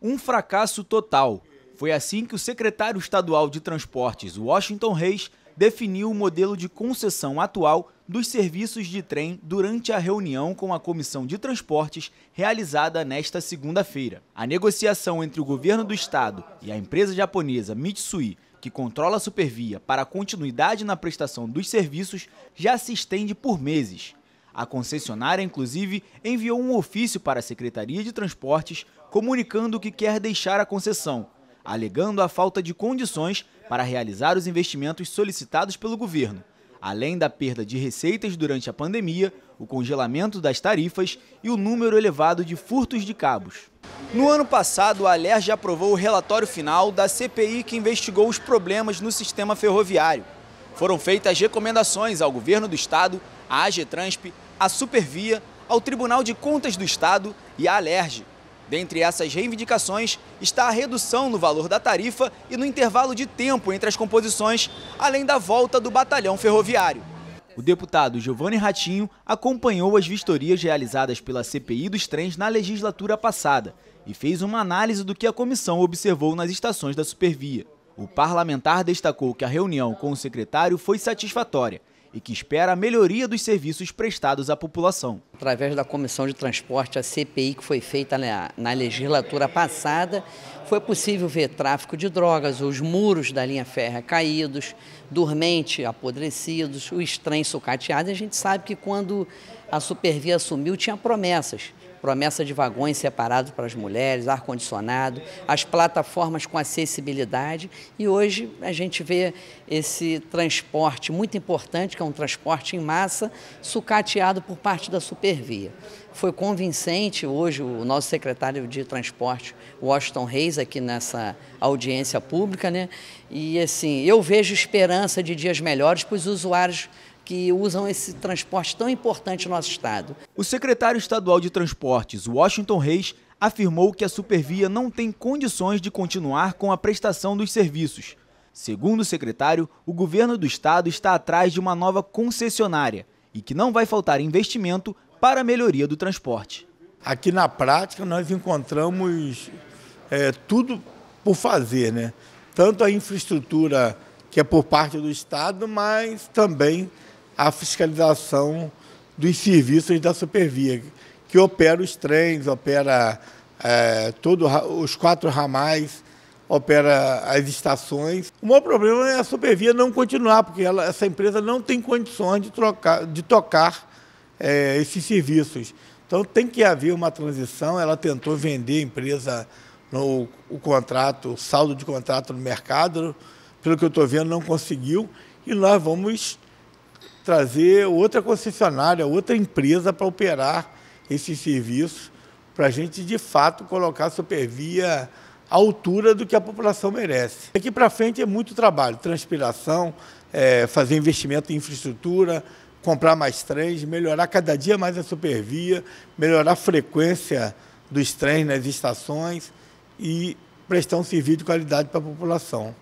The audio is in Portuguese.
um fracasso total. Foi assim que o secretário estadual de Transportes, Washington Reis, definiu o modelo de concessão atual dos serviços de trem durante a reunião com a Comissão de Transportes realizada nesta segunda-feira. A negociação entre o governo do estado e a empresa japonesa Mitsui, que controla a Supervia para a continuidade na prestação dos serviços, já se estende por meses. A concessionária, inclusive, enviou um ofício para a Secretaria de Transportes comunicando que quer deixar a concessão, alegando a falta de condições para realizar os investimentos solicitados pelo governo, além da perda de receitas durante a pandemia, o congelamento das tarifas e o número elevado de furtos de cabos. No ano passado, a Alerj aprovou o relatório final da CPI que investigou os problemas no sistema ferroviário. Foram feitas recomendações ao governo do estado a AGTRANSP, a Supervia, ao Tribunal de Contas do Estado e à Alerj. Dentre essas reivindicações está a redução no valor da tarifa e no intervalo de tempo entre as composições, além da volta do batalhão ferroviário. O deputado Giovanni Ratinho acompanhou as vistorias realizadas pela CPI dos trens na legislatura passada e fez uma análise do que a comissão observou nas estações da Supervia. O parlamentar destacou que a reunião com o secretário foi satisfatória e que espera a melhoria dos serviços prestados à população. Através da Comissão de Transporte, a CPI, que foi feita na, na legislatura passada, foi possível ver tráfico de drogas, os muros da linha férrea caídos, dormente apodrecidos, os trens sucateados. a gente sabe que quando a Supervia assumiu, tinha promessas promessa de vagões separados para as mulheres, ar-condicionado, as plataformas com acessibilidade. E hoje a gente vê esse transporte muito importante, que é um transporte em massa, sucateado por parte da Supervia. Foi convincente hoje o nosso secretário de transporte, Washington Reis, aqui nessa audiência pública, né? E assim, eu vejo esperança de dias melhores para os usuários que usam esse transporte tão importante no nosso estado. O secretário estadual de Transportes, Washington Reis, afirmou que a Supervia não tem condições de continuar com a prestação dos serviços. Segundo o secretário, o governo do estado está atrás de uma nova concessionária e que não vai faltar investimento para a melhoria do transporte. Aqui na prática nós encontramos é, tudo por fazer, né? Tanto a infraestrutura que é por parte do Estado, mas também a fiscalização dos serviços da Supervia, que opera os trens, opera é, todo, os quatro ramais, opera as estações. O maior problema é a Supervia não continuar, porque ela, essa empresa não tem condições de, trocar, de tocar é, esses serviços. Então tem que haver uma transição. Ela tentou vender a empresa no o contrato, o saldo de contrato no mercado, pelo que eu estou vendo, não conseguiu. E nós vamos trazer outra concessionária, outra empresa para operar esses serviços, para a gente, de fato, colocar a Supervia à altura do que a população merece. Daqui para frente é muito trabalho, transpiração, é, fazer investimento em infraestrutura, comprar mais trens, melhorar cada dia mais a Supervia, melhorar a frequência dos trens nas estações e prestar um serviço de qualidade para a população.